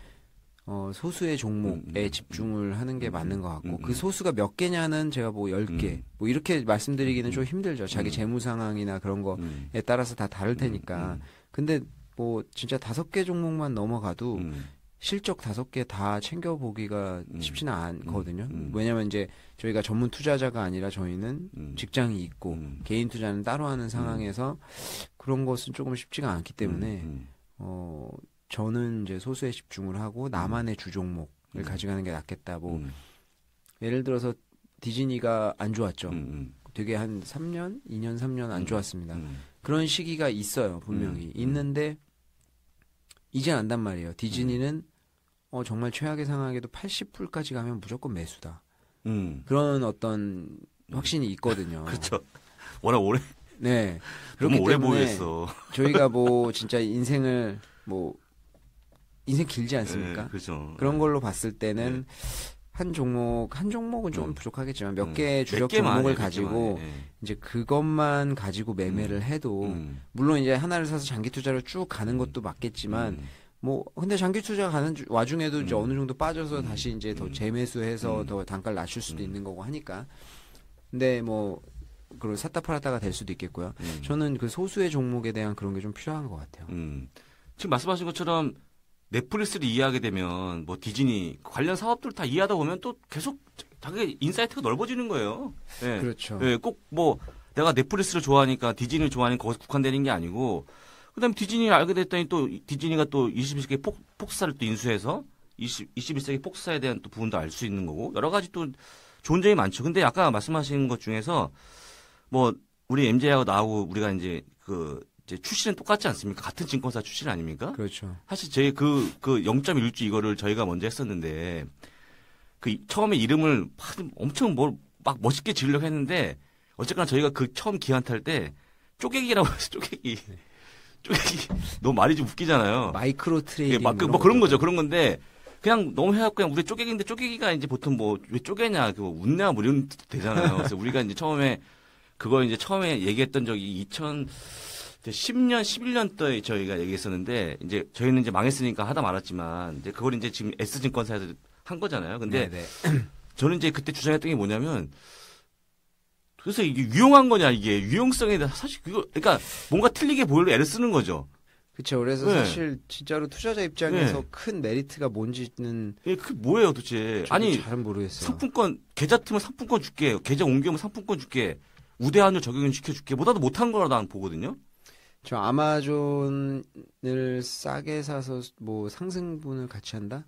어, 소수의 종목에 음, 음, 음. 집중을 하는 게 맞는 것 같고 음. 그 소수가 몇 개냐는 제가 뭐 열개뭐 이렇게 말씀드리기는 좀 힘들죠. 자기 재무 상황이나 그런 거에 따라서 다 다를 테니까. 근데 뭐 진짜 다섯 개 종목만 넘어가도 음. 실적 다섯 개 다 챙겨보기가 음. 쉽지는 않거든요. 음. 음. 왜냐면 이제 저희가 전문 투자자가 아니라 저희는 음. 직장이 있고 음. 개인 투자는 따로 하는 음. 상황에서 그런 것은 조금 쉽지가 않기 때문에 어 저는 이제 소수에 집중을 하고 나만의 주 종목을 가져가는 게 낫겠다. 뭐 예를 들어서 디즈니가 안 좋았죠. 되게 한 3년, 2년, 3년 안 좋았습니다. 그런 시기가 있어요, 분명히. 있는데 이제 안단 말이에요. 디즈니는 음. 어, 정말 최악의 상황에도 80불까지 가면 무조건 매수다. 음. 그런 어떤 음. 확신이 있거든요. 그렇죠. 워낙 오래. 네. 그렇기 오래 보였어. 저희가 뭐 진짜 인생을 뭐 인생 길지 않습니까? 네, 그렇죠. 그런 네. 걸로 봤을 때는 네. 한 종목 한 종목은 좀 음. 부족하겠지만 몇개 음. 주력 몇 종목을 가지고 예, 예. 이제 그것만 가지고 매매를 음. 해도 음. 물론 이제 하나를 사서 장기 투자를 쭉 가는 음. 것도 맞겠지만 음. 뭐 근데 장기 투자 가는 와중에도 이제 어느 정도 빠져서 다시 이제 더 재매수해서 더 단가를 낮출 수도 있는 거고 하니까 근데 뭐 그걸 샀다 팔았다가 될 수도 있겠고요. 저는 그 소수의 종목에 대한 그런 게 좀 필요한 것 같아요. 지금 말씀하신 것처럼 넷플릭스를 이해하게 되면 뭐 디즈니 관련 사업들 다 이해하다 보면 또 계속 자기 인사이트가 넓어지는 거예요. 네. 그렇죠. 네, 예, 꼭 뭐 내가 넷플릭스를 좋아하니까 디즈니를 좋아하니까 거기서 국한되는 게 아니고 그다음에 디즈니를 알게 됐더니 또 디즈니가 또 21세기 폭, 폭사를 또 인수해서 20, 21세기 폭사에 대한 또 부분도 알 수 있는 거고 여러 가지 또 좋은 점이 많죠. 근데 아까 말씀하신 것 중에서 뭐 우리 MJ하고 나하고 우리가 이제 그 이제 출신은 똑같지 않습니까? 같은 증권사 출신 아닙니까? 그렇죠. 사실 제그 그, 그 0.1주 이거를 저희가 먼저 했었는데 그 처음에 이름을 엄청 뭐 막 멋있게 지으려고 했는데 어쨌거나 저희가 그 처음 기한 탈 때 쪼개기라고 해서 쪼개기. 쪼개기. 너무 말이 좀 웃기잖아요. 마이크로 트레이딩. 예, 막, 그 뭐 그런 거죠. 그런 건데 그냥 너무 해갖고 그냥 우리 쪼개기인데 쪼개기가 이제 보통 뭐 왜 쪼개냐, 그뭐 웃냐, 뭐 이런 되잖아요. 그래서 우리가 이제 처음에 그거 이제 처음에 얘기했던 적이 2000 10년, 11년 때 저희가 얘기했었는데 이제 저희는 이제 망했으니까 하다 말았지만 이제 그걸 이제 지금 S증권사에서 한 거잖아요. 근데 네네. 네. 저는 이제 그때 주장했던 게 뭐냐면 그래서 이게 유용한 거냐 이게 유용성에 대해서 사실 그거 그러니까 뭔가 틀리게 보일려 애를 쓰는 거죠. 그렇죠. 그래서 네. 사실 진짜로 투자자 입장에서 네. 큰 메리트가 뭔지는 예, 그 뭐예요, 도대체? 아니 잘 모르겠어요. 상품권 계좌 틀면 상품권 줄게, 계좌 옮기면 상품권 줄게, 우대한을 적용 시켜 줄게, 뭐다도 못한 거라 난 보거든요. 저 아마존을 싸게 사서 뭐 상승분을 같이 한다?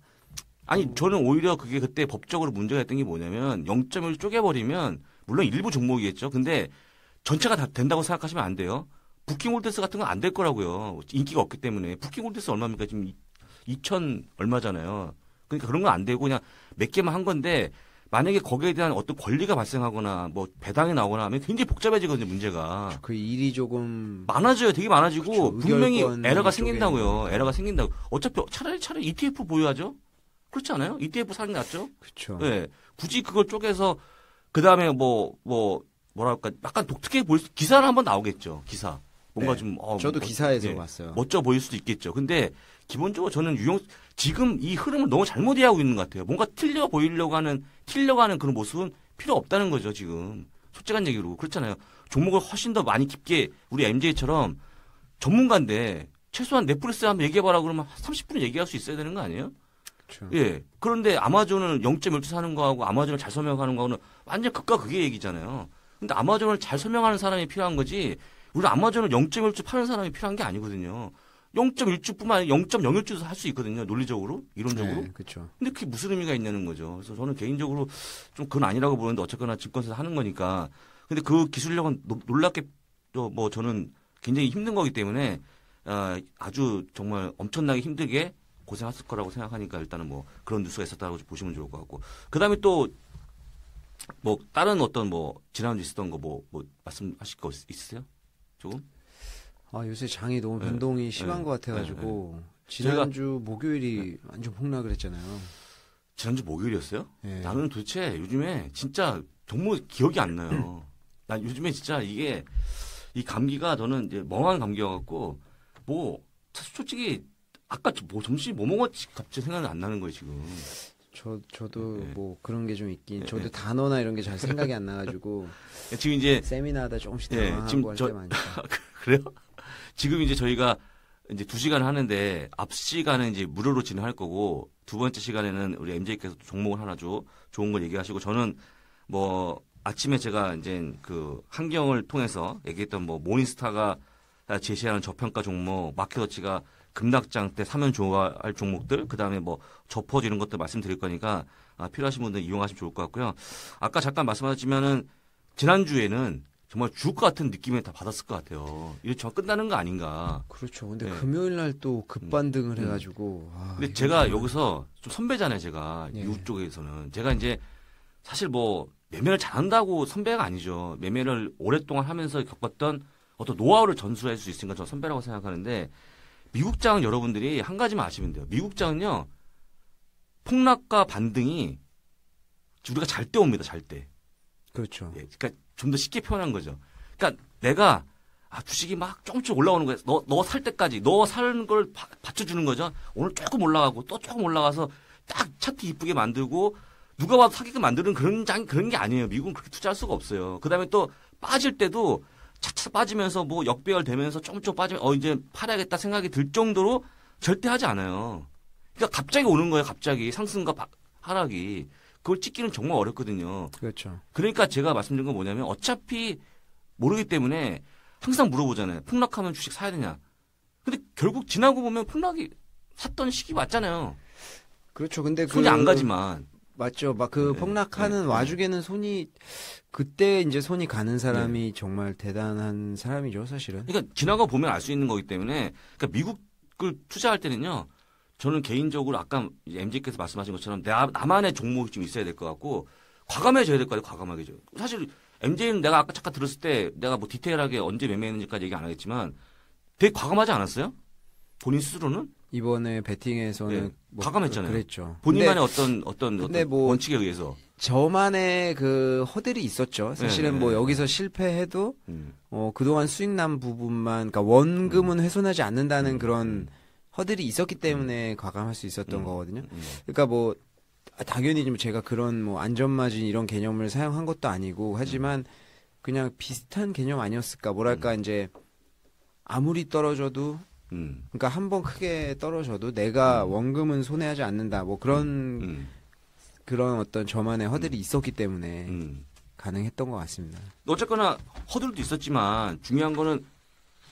아니 저는 오히려 그게 그때 법적으로 문제가 됐던 게 뭐냐면 0.1 쪼개버리면 물론 일부 종목이겠죠. 근데 전체가 다 된다고 생각하시면 안 돼요. 부킹홀드스 같은 건 안 될 거라고요. 인기가 없기 때문에 부킹홀드스 얼마입니까? 지금 2천 얼마잖아요. 그러니까 그런 건 안 되고 그냥 몇 개만 한 건데 만약에 거기에 대한 어떤 권리가 발생하거나 뭐 배당이 나오거나 하면 굉장히 복잡해지거든요 문제가 그렇죠. 그 일이 조금 많아져요 되게 많아지고 그쵸, 그렇죠. 분명히 에러가 생긴다고요 에러가 생긴다고 어차피 차라리 차라리 ETF 보유하죠 그렇지 않아요 ETF 사는 게 낫죠 그렇죠 예 네. 굳이 그걸 쪼개서 그 다음에 뭐 뭐 뭐랄까 약간 독특해 보일 수, 기사를 한번 나오겠죠 기사 뭔가 네. 좀 어, 저도 기사에서 네. 봤어요 멋져 보일 수도 있겠죠 근데 기본적으로 저는 유용 지금 이 흐름을 너무 잘못 이해하고 있는 것 같아요. 뭔가 틀려 보이려고 하는 틀려고 하는 그런 모습은 필요 없다는 거죠 지금 솔직한 얘기로 그렇잖아요. 종목을 훨씬 더 많이 깊게 우리 MJ처럼 전문가인데 최소한 넷플릭스 한번 얘기해봐라 그러면 30분 얘기할 수 있어야 되는 거 아니에요? 그렇죠. 예. 그런데 아마존을 0.1% 사는 거하고 아마존을 잘 설명하는 거하고는 완전 극과 극의 얘기잖아요. 근데 아마존을 잘 설명하는 사람이 필요한 거지 우리 아마존을 0.1% 파는 사람이 필요한 게 아니거든요. 0.1주뿐만 아니라 0.01주도 할 수 있거든요. 논리적으로, 이론적으로. 네, 그렇 근데 그게 무슨 의미가 있냐는 거죠. 그래서 저는 개인적으로 좀 그건 아니라고 보는데 어쨌거나 증권사 하는 거니까. 근데 그 기술력은 노, 놀랍게 또 뭐 저는 굉장히 힘든 거기 때문에 어, 아주 정말 엄청나게 힘들게 고생했을 거라고 생각하니까 일단은 뭐 그런 뉴스가 있었다고 보시면 좋을 것 같고 그다음에 또 뭐 다른 어떤 뭐 지난주 있었던 거 뭐뭐 뭐 말씀하실 거 있으세요? 조금? 아 요새 장이 너무 네. 변동이 네. 심한 네. 것 같아가지고 네, 네, 지난주 목요일이 완전 폭락을 했잖아요. 지난주 목요일이었어요? 나는 도대체 요즘에 진짜 정말 기억이 안 나요. 난 요즘에 진짜 이게 이 감기가 저는 이제 멍한 감기여갖고 뭐 솔직히 아까 뭐 점심 뭐 먹었지 갑자기 생각이 안 나는 거예요 지금. 저 저도 네. 뭐 그런 게 좀 있긴. 네. 저도 단어나 이런 게 잘 생각이 안 나가지고. 지금 이제 세미나 하다 조금씩 네. 지금 저, 많이. 그래요? 지금 이제 저희가 이제 두 시간 하는데 앞 시간은 이제 무료로 진행할 거고 두 번째 시간에는 우리 MJ께서 종목을 하나 줘 좋은 걸 얘기하시고 저는 뭐 아침에 제가 이제 그 환경을 통해서 얘기했던 뭐 모닝스타가 제시하는 저평가 종목 마켓워치가 급락장 때 사면 좋아할 종목들 그다음에 뭐 접어지는 것들 말씀드릴 거니까 아, 필요하신 분들 이용하시면 좋을 것 같고요. 아까 잠깐 말씀하셨지만은 지난주에는 정말 죽을 것 같은 느낌에 다 받았을 것 같아요. 이렇죠 끝나는 거 아닌가. 그렇죠. 근데 네. 금요일 날 또 급반등을 음. 음, 해가지고. 아, 근데 제가 여기서 좀 선배잖아요. 제가 예. 네. 이 쪽에서는 제가 이제 사실 뭐 매매를 잘한다고 선배가 아니죠. 매매를 오랫동안 하면서 겪었던 어떤 노하우를 전수할 수 있으니까 저 선배라고 생각하는데 미국장은 여러분들이 한 가지만 아시면 돼요. 미국장은요 폭락과 반등이 우리가 잘 때 옵니다. 잘 때. 그렇죠. 예, 그러니까 좀더 쉽게 표현한 거죠. 그러니까 내가 아, 주식이 막 조금씩 올라오는 거예요. 너, 너 살 때까지, 너 사는 걸 바, 받쳐주는 거죠. 오늘 조금 올라가고 또 조금 올라가서 딱 차트 이쁘게 만들고 누가 와도 사기게 만드는 그런 장, 그런 게 아니에요. 미국은 그렇게 투자할 수가 없어요. 그 다음에 또 빠질 때도 차차 빠지면서 뭐 역배열 되면서 조금 조 빠지면 어, 이제 팔아야겠다 생각이 들 정도로 절대 하지 않아요. 그러니까 갑자기 오는 거예요. 갑자기 상승과 바, 하락이. 그걸 찍기는 정말 어렵거든요. 그렇죠. 그러니까 제가 말씀드린 건 뭐냐면 어차피 모르기 때문에 항상 물어보잖아요. 폭락하면 주식 사야 되냐. 근데 결국 지나고 보면 폭락이 샀던 시기 맞잖아요. 그렇죠. 근데 손이 그... 안 가지만 맞죠. 막그 네, 폭락하는 네, 와중에는 손이 그때 이제 손이 가는 사람이 네. 정말 대단한 사람이죠, 사실은. 그러니까 지나가 보면 알 수 있는 거기 때문에 그러니까 미국을 투자할 때는요. 저는 개인적으로 아까 MG께서 말씀하신 것처럼 내, 나만의 종목이 좀 있어야 될 것 같고 과감해져야 될 것 같아요. 과감하게. 죠 사실 MJ는 내가 아까 잠깐 들었을 때 내가 뭐 디테일하게 언제 매매했는지까지 얘기 안 하겠지만 되게 과감하지 않았어요? 본인 스스로는? 이번에 베팅에서는 네, 뭐 과감했잖아요. 그랬죠. 본인만의 어떤 어떤, 어떤 뭐 원칙에 의해서 저만의 그 허들이 있었죠. 사실은 네네. 뭐 네, 네. 여기서 실패해도 음. 어 그동안 수익 난 부분만 그러니까 원금은 훼손하지 않는다는 음, 그런 음. 허들이 있었기 음. 때문에 과감할 수 있었던 음. 거거든요. 음. 그러니까 뭐 아, 당연히 좀 제가 그런 뭐 안전마진 이런 개념을 사용한 것도 아니고 하지만 그냥 비슷한 개념 아니었을까 뭐랄까 음. 이제 아무리 떨어져도 음. 그러니까 한 번 크게 떨어져도 내가 음. 원금은 손해하지 않는다 뭐 그런 음. 그런 어떤 저만의 허들이 있었기 때문에 가능했던 것 같습니다. 어쨌거나 허들도 있었지만 중요한 거는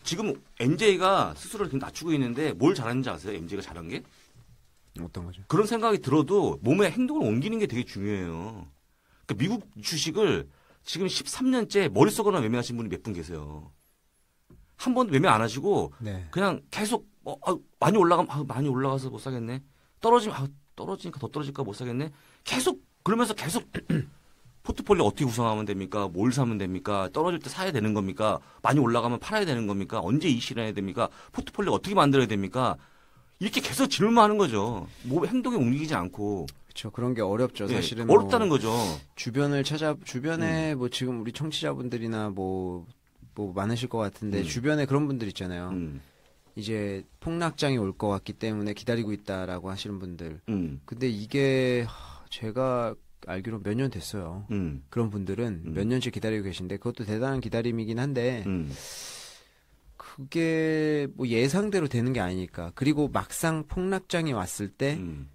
지금 MJ가 스스로를 좀 낮추고 있는데 뭘 잘하는지 아세요? MJ가 잘한 게? 어떤 거죠? 그런 생각이 들어도 몸에 행동을 옮기는 게 되게 중요해요. 그러니까 미국 주식을 지금 13년째 머릿속으로 매매하신 분이 몇 분 계세요. 한 번도 매매 안 하시고 네. 그냥 계속 어, 아, 많이 올라가면 아, 많이 올라가서 못 사겠네. 떨어지면 아, 떨어지니까 더 떨어질까 못 사겠네. 계속 그러면서 계속 포트폴리오 어떻게 구성하면 됩니까? 뭘 사면 됩니까? 떨어질 때 사야 되는 겁니까? 많이 올라가면 팔아야 되는 겁니까? 언제 이 실현해야 됩니까? 포트폴리오 어떻게 만들어야 됩니까? 이렇게 계속 질문하는 거죠. 뭐 행동에 옮기지 않고. 그렇죠. 그런 게 어렵죠. 예, 사실은 예, 어렵다는 뭐 거죠. 주변을 찾아 주변에 음. 뭐 지금 우리 청취자분들이나 뭐뭐 뭐 많으실 것 같은데 음. 주변에 그런 분들 있잖아요. 음. 이제 폭락장이 올 것 같기 때문에 기다리고 있다라고 하시는 분들. 음. 근데 이게 제가 알기로 몇 년 됐어요. 음. 그런 분들은 음. 몇 년씩 기다리고 계신데 그것도 대단한 기다림이긴 한데 음. 그게 뭐 예상대로 되는 게 아니니까 그리고 막상 폭락장이 왔을 때 음.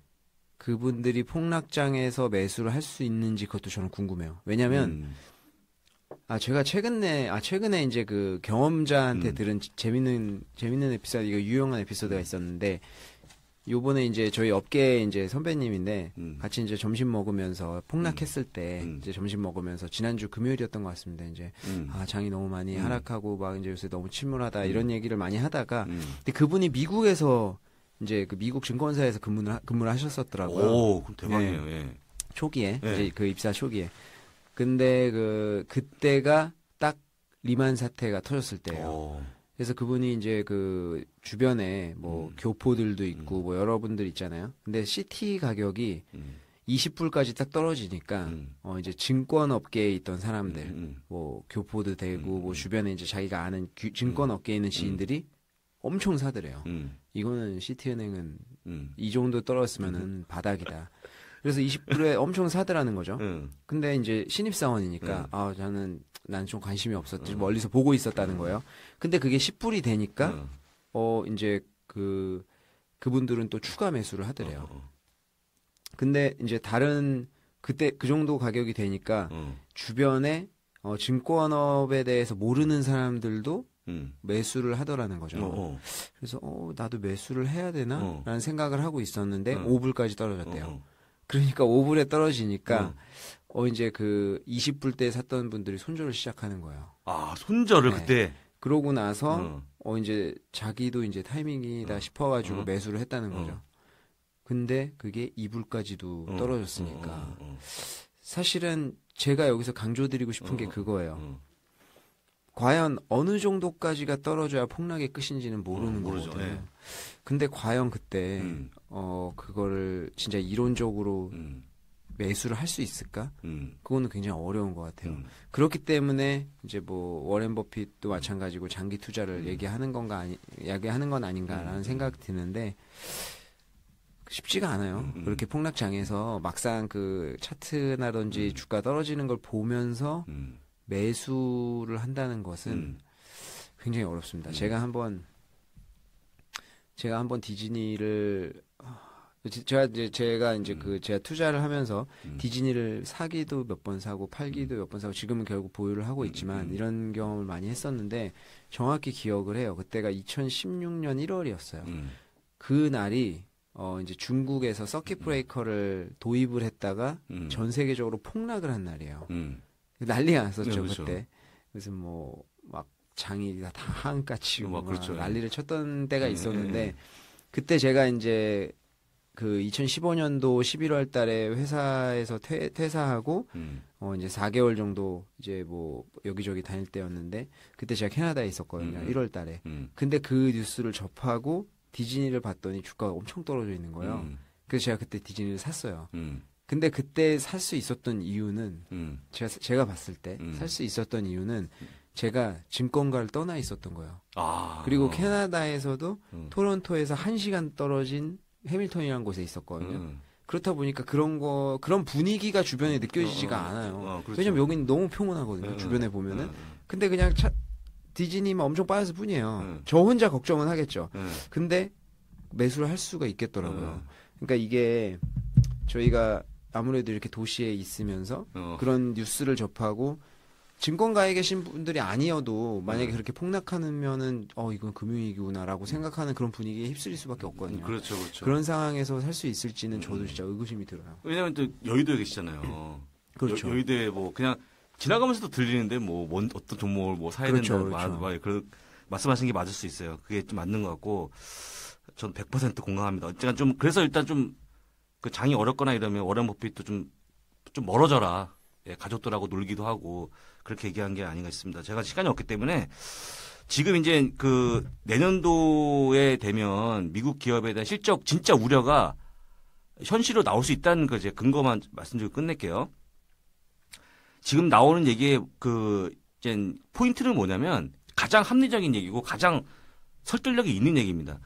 그분들이 폭락장에서 매수를 할 수 있는지 그것도 저는 궁금해요. 왜냐하면 음. 아 제가 최근에 아 최근에 이제 그 경험자한테 음. 들은 재밌는 재밌는 에피소드 이거 유용한 에피소드가 있었는데 요번에 이제 저희 업계 에 이제 선배님인데 음. 같이 이제 점심 먹으면서 폭락했을 음. 때 음. 이제 점심 먹으면서 지난주 금요일이었던 것 같습니다. 이제 음. 아 장이 너무 많이 음. 하락하고 막 이제 요새 너무 침울하다 음. 이런 얘기를 많이 하다가 근데 그분이 미국에서 이제 그 미국 증권사에서 근무를 하, 근무를 하셨었더라고요. 오, 그럼 대박이에요. 예. 예. 초기에 예. 이제 그 입사 초기에. 근데 그 그때가 딱 리만 사태가 터졌을 때예요. 오. 그래서 그분이 이제 그 주변에 뭐 음. 교포들도 있고 음. 뭐 여러분들 있잖아요. 근데 시티 가격이 음. 20불까지 딱 떨어지니까 음. 어 이제 증권 업계에 있던 사람들 음, 음. 뭐 교포도 되고 뭐 주변에 이제 자기가 아는 규, 증권 업계에 있는 지인들이 엄청 사더래요. 이거는 시티은행은 이 정도 떨어졌으면은 바닥이다. 그래서 20불에 엄청 사더라는 거죠. 근데 이제 신입 사원이니까 아 저는 난좀 관심이 없었지 음. 멀리서 보고 있었다는 거예요. 근데 그게 10불이 되니까 음. 어 이제 그 그분들은 또 추가 매수를 하더래요. 어, 어. 근데 이제 다른 그때 그 정도 가격이 되니까 음. 주변에 어, 증권업에 대해서 모르는 사람들도 음. 매수를 하더라는 거죠. 어, 어. 그래서 어 나도 매수를 해야 되나라는 어. 생각을 하고 있었는데 음. 어. 5불까지 떨어졌대요. 그러니까 5불에 떨어지니까 어 이제 그 20불 때 샀던 분들이 손절을 시작하는 거예요. 아 손절을 네. 그때. 그러고 나서 음. 어 이제 자기도 이제 타이밍이다 음. 싶어가지고 음. 매수를 했다는 거죠. 근데 그게 2불까지도 떨어졌으니까 사실은 제가 여기서 강조드리고 싶은 게 그거예요. 과연 어느 정도까지가 떨어져야 폭락의 끝인지는 모르는 거거든요. 네. 근데 과연 그때 음. 어 그거를 진짜 이론적으로 음. 매수를 할 수 있을까? 음. 그거는 굉장히 어려운 것 같아요. 음. 그렇기 때문에 이제 뭐 워렌 버핏도 마찬가지고 장기 투자를 음. 얘기하는 건가 아니 얘기하는 건 아닌가라는 음. 생각 이 드는데 쉽지가 않아요. 음, 음. 그렇게 폭락장에서 막상 그 차트나든지 주가 떨어지는 걸 보면서 매수를 한다는 것은 굉장히 어렵습니다. 제가 한번 제가 한번 디즈니를 제가 이제 제가 이제 그 음. 그 제가 투자를 하면서 음. 디즈니를 사기도 몇 번 사고 팔기도 음. 몇번 사고 지금은 결국 보유를 하고 음, 있지만 음. 이런 경험을 많이 했었는데 정확히 기억을 해요. 그때가 2016년 1월이었어요. 음. 그 날이 어 이제 중국에서 서킷 브레이커를 도입을 했다가 전 세계적으로 폭락을 한 날이에요. 난리 났었죠 네, 그렇 그때. 무슨 뭐 막 장이 다한까치고 뭐 그렇죠. 난리를 쳤던 때가 예, 있었는데 예. 그때 제가 이제 그 2015년도 11월 달에 회사에서 퇴, 퇴사하고 음. 어 이제 4개월 정도 이제 뭐 여기저기 다닐 때였는데 그때 제가 캐나다에 있었거든요. 음. 1월 달에. 음. 근데 그 뉴스를 접하고 디즈니를 봤더니 주가가 엄청 떨어져 있는 거예요. 음. 그래서 제가 그때 디즈니를 샀어요. 음. 근데 그때 살 수 있었던 이유는 음. 제가 제가 봤을 때 살 수 있었던 이유는 제가 증권가를 떠나 있었던 거예요. 아. 그리고 캐나다에서도 토론토에서 1시간 떨어진 해밀턴이라는 곳에 있었거든요. 음. 그렇다 보니까 그런 거 그런 분위기가 주변에 느껴지지가 어, 어, 어. 않아요. 어, 그렇죠. 왜냐면 여기는 너무 평온하거든요. 네, 주변에 음, 보면은. 네, 근데 그냥 차, 디즈니만 뭐 엄청 빠졌을 뿐이에요. 네. 저 혼자 걱정은 하겠죠. 근데 매수를 할 수가 있겠더라고요. 그러니까 이게 저희가 아무래도 이렇게 도시에 있으면서 어. 그런 뉴스를 접하고 증권가에 계신 분들이 아니어도 만약에 음. 그렇게 폭락하면은 어 이건 금융위기구나라고 생각하는 그런 분위기에 휩쓸릴 수밖에 없거든요. 그렇죠, 그렇죠. 그런 상황에서 살 수 있을지는 음. 저도 진짜 의구심이 들어요. 왜냐하면 또 여의도에 계시잖아요. 그렇죠. 여, 의도에뭐 그냥 지나가면서도 들리는데 뭐 뭔, 어떤 종목을 뭐 사야 그렇죠, 된다 그렇죠. 마, 마, 그렇죠. 그런 말씀하신 게 맞을 수 있어요. 그게 좀 맞는 것 같고 전 100% 공감합니다. 어쨌든 좀 그래서 일단 좀 그 장이 어렵거나 이러면 워렌 버핏도 좀 좀 멀어져라. 예, 가족들하고 놀기도 하고 그렇게 얘기한 게 아닌가 싶습니다. 제가 시간이 없기 때문에 지금 이제 그 내년도에 되면 미국 기업에 대한 실적 진짜 우려가 현실로 나올 수 있다는 거이제 근거만 말씀드리고 끝낼게요. 지금 나오는 얘기의 그 이제 포인트는 뭐냐면 가장 합리적인 얘기고 가장 설득력이 있는 얘기입니다.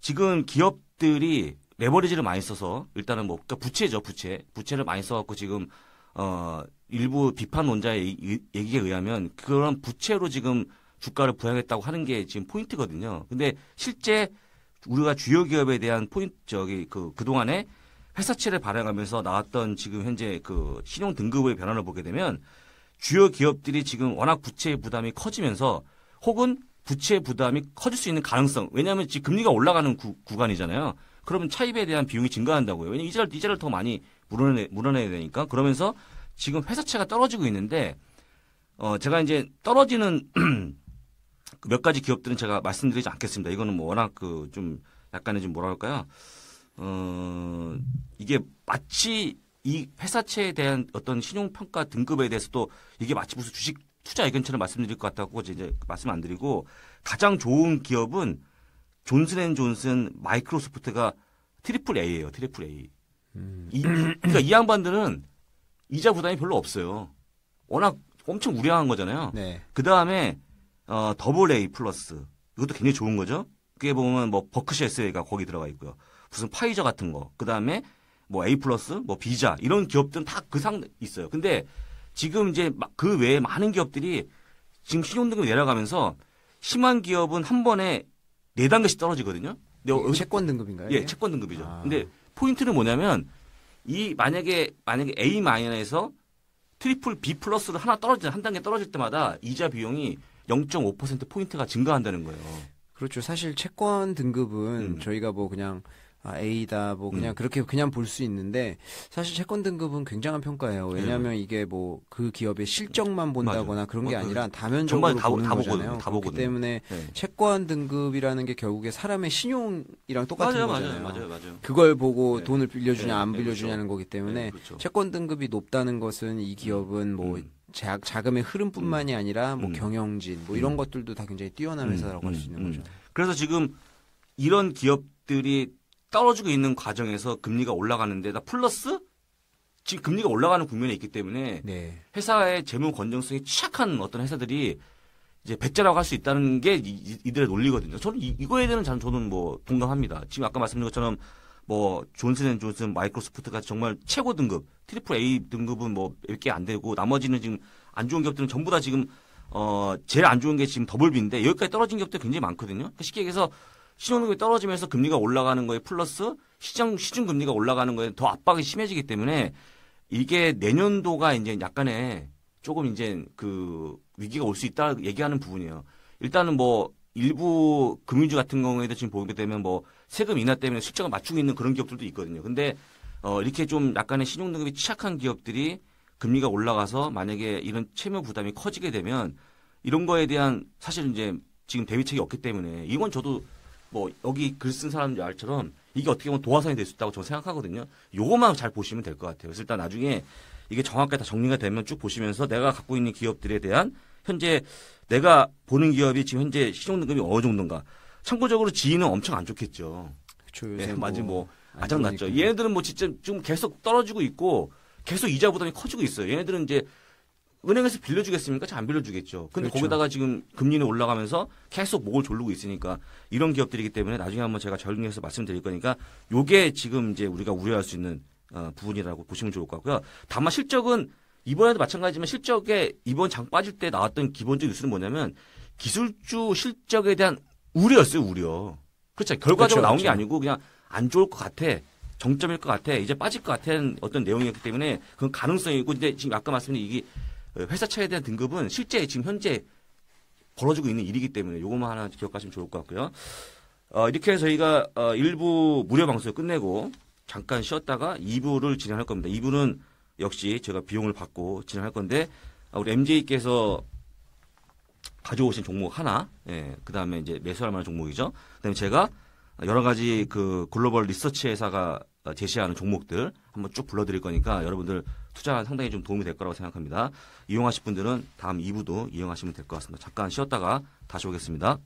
지금 기업들이 레버리지를 많이 써서 일단은 뭐 그러니까 부채죠 부채 부채를 많이 써갖고 지금 어 일부 비판 논자의 얘기에 의하면 그런 부채로 지금 주가를 부양했다고 하는 게 지금 포인트거든요. 근데 실제 우리가 주요 기업에 대한 포인트 저기 그 그동안에 회사채를 발행하면서 나왔던 지금 현재 그 신용 등급의 변화를 보게 되면 주요 기업들이 지금 워낙 부채 부담이 커지면서 혹은 부채 부담이 커질 수 있는 가능성 왜냐하면 지금 금리가 올라가는 구, 구간이잖아요. 그러면 차입에 대한 비용이 증가한다고요. 왜냐면 하 이자를 이자를 더 많이 물어내, 물어내야 되니까 그러면서 지금 회사채가 떨어지고 있는데 어 제가 이제 떨어지는 그 몇 가지 기업들은 제가 말씀드리지 않겠습니다. 이거는 뭐 워낙 그 좀 약간의 좀 뭐랄까요? 어 이게 마치 이 회사채에 대한 어떤 신용평가 등급에 대해서도 이게 마치 무슨 주식 투자 의견처럼 말씀드릴 것 같다고 이제 말씀 안 드리고 가장 좋은 기업은 존슨앤존슨 마이크로소프트가 트리플 A예요. 트리플 A. 음. 이, 그러니까 이 양반들은 이자 부담이 별로 없어요. 워낙 엄청 우량한 거잖아요. 네. 그 다음에 어, 더블 A 플러스 이것도 굉장히 좋은 거죠. 그게 보면 뭐 버크셔 에스가 거기 들어가 있고요. 무슨 파이저 같은 거. 그 다음에 뭐 A 플러스, 뭐 비자 이런 기업들은 다 그 상 있어요. 근데 지금 이제 그 외에 많은 기업들이 지금 신용등급 내려가면서 심한 기업은 한 번에 네 단계씩 떨어지거든요. 근데 예, 채권 등급인가요? 예, 채권 등급이죠. 아. 근데 포인트는 뭐냐면 이 만약에 만약에 A 마이너에서 트리플 B 플러스로 하나 떨어질 한 단계 떨어질 때마다 이자 비용이 0.5% 포인트가 증가한다는 거예요. 그렇죠. 사실 채권 등급은 음. 저희가 뭐 그냥 아, A다 뭐 그냥 음. 그렇게 그냥 볼 수 있는데 사실 채권 등급은 굉장한 평가예요. 왜냐하면 네. 이게 뭐 그 기업의 실적만 본다거나 맞아 그런 게 어, 그 아니라 다면적으로 다, 보는 다 거잖아요. 다 그렇기 때문에 네. 채권 등급이라는 게 결국에 사람의 신용이랑 똑같은 맞아요, 거잖아요. 맞아요, 맞아요, 맞아요. 그걸 보고 네. 돈을 빌려주냐 네, 안 네, 그렇죠. 빌려주냐는 거기 때문에 네, 그렇죠. 채권 등급이 높다는 것은 이 기업은 뭐 음. 음. 자, 자금의 흐름뿐만이 음, 아니라 뭐 음. 경영진 뭐 이런 음. 것들도 다 굉장히 뛰어난 회사라고 할 수 있는 거죠. 그래서 지금 이런 기업들이 떨어지고 있는 과정에서 금리가 올라가는데다 플러스 지금 금리가 올라가는 국면에 있기 때문에 네. 회사의 재무 건정성이 취약한 어떤 회사들이 이제 배째라고 할 수 있다는 게 이, 이들의 논리거든요. 저는 이, 거에 대해서는 저는 뭐 동감합니다. 지금 아까 말씀드린 것처럼 뭐 존슨앤존슨, 마이크로소프트가 정말 최고 등급, 트리플 A 등급은 뭐 몇 개 안 되고 나머지는 지금 안 좋은 기업들은 전부 다 지금 어 제일 안 좋은 게 지금 더블비인데 여기까지 떨어진 기업들 굉장히 많거든요. 그러니까 쉽게 얘기해서 신용등급이 떨어지면서 금리가 올라가는 거에 플러스 시장 시중 금리가 올라가는 거에 더 압박이 심해지기 때문에 이게 내년도가 이제 약간의 조금 이제 그 위기가 올 수 있다 얘기하는 부분이에요. 일단은 뭐 일부 금융주 같은 경우에도 지금 보게 되면 뭐 세금 인하 때문에 실적을 맞추고 있는 그런 기업들도 있거든요. 근데 어 이렇게 좀 약간의 신용등급이 취약한 기업들이 금리가 올라가서 만약에 이런 채무 부담이 커지게 되면 이런 거에 대한 사실 이제 지금 대비책이 없기 때문에 이건 저도 뭐 여기 글 쓴 사람 알처럼 이게 어떻게 보면 도화선이 될 수 있다고 저는 생각하거든요. 요것만 잘 보시면 될 것 같아요. 그래서 일단 나중에 이게 정확하게 다 정리가 되면 쭉 보시면서 내가 갖고 있는 기업들에 대한 현재 내가 보는 기업이 지금 현재 시총등급이 어느 정도인가. 참고적으로 지인은 엄청 안 좋겠죠. 그렇죠. 요 맞지 뭐, 뭐 아장났죠. 얘네들은 뭐 진짜 좀 계속 떨어지고 있고 계속 이자 부담이 커지고 있어요. 얘네들은 이제 은행에서 빌려주겠습니까? 잘 안 빌려주겠죠. 근데 그렇죠. 거기다가 지금 금리는 올라가면서 계속 목을 졸르고 있으니까 이런 기업들이기 때문에 나중에 한번 제가 정리해서 말씀드릴 거니까 요게 지금 이제 우리가 우려할 수 있는 어, 부분이라고 보시면 좋을 것 같고요. 다만 실적은 이번에도 마찬가지지만 실적에 이번 장 빠질 때 나왔던 기본적 뉴스는 뭐냐면 기술주 실적에 대한 우려였어요, 우려. 그렇죠. 결과적으로 그렇죠, 나온 그렇죠. 게 아니고 그냥 안 좋을 것 같아. 정점일 것 같아. 이제 빠질 것 같은 어떤 내용이었기 때문에 그건 가능성이고 근데 지금 아까 말씀드린 이게 회사차에 대한 등급은 실제 지금 현재 벌어지고 있는 일이기 때문에 요것만 하나 기억하시면 좋을 것 같고요. 어, 이렇게 저희가 어, 1부 무료 방송을 끝내고 잠깐 쉬었다가 2부를 진행할 겁니다. 2부는 역시 제가 비용을 받고 진행할 건데 아, 우리 MJ께서 가져오신 종목 하나, 예, 그 다음에 이제 매수할 만한 종목이죠. 그 다음에 제가 여러 가지 그 글로벌 리서치 회사가 제시하는 종목들 한번 쭉 불러드릴 거니까 여러분들 투자 상당히 좀 도움이 될 거라고 생각합니다. 이용하실 분들은 다음 2부도 이용하시면 될 것 같습니다. 잠깐 쉬었다가 다시 오겠습니다.